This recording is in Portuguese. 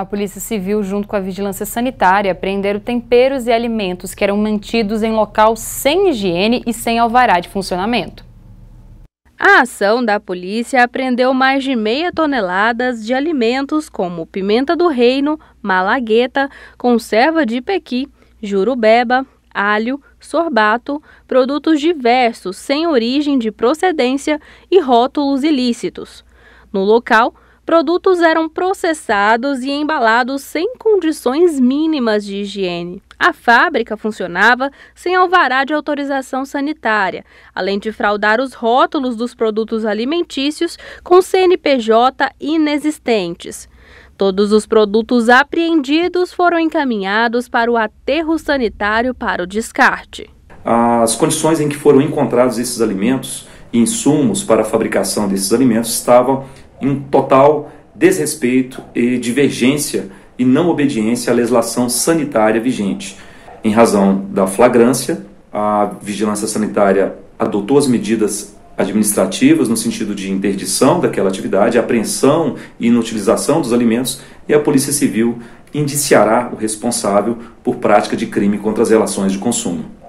A Polícia Civil, junto com a Vigilância Sanitária, prenderam temperos e alimentos que eram mantidos em local sem higiene e sem alvará de funcionamento. A ação da polícia apreendeu mais de meia toneladas de alimentos como pimenta do reino, malagueta, conserva de pequi, jurubeba, alho, sorbato, produtos diversos sem origem de procedência e rótulos ilícitos. No local, produtos eram processados e embalados sem condições mínimas de higiene. A fábrica funcionava sem alvará de autorização sanitária, além de fraudar os rótulos dos produtos alimentícios com CNPJ inexistentes. Todos os produtos apreendidos foram encaminhados para o aterro sanitário para o descarte. As condições em que foram encontrados esses alimentos insumos para a fabricação desses alimentos estavam em total desrespeito e divergência e não obediência à legislação sanitária vigente. Em razão da flagrância, a vigilância sanitária adotou as medidas administrativas no sentido de interdição daquela atividade, apreensão e inutilização dos alimentos e a Polícia Civil indiciará o responsável por prática de crime contra as relações de consumo.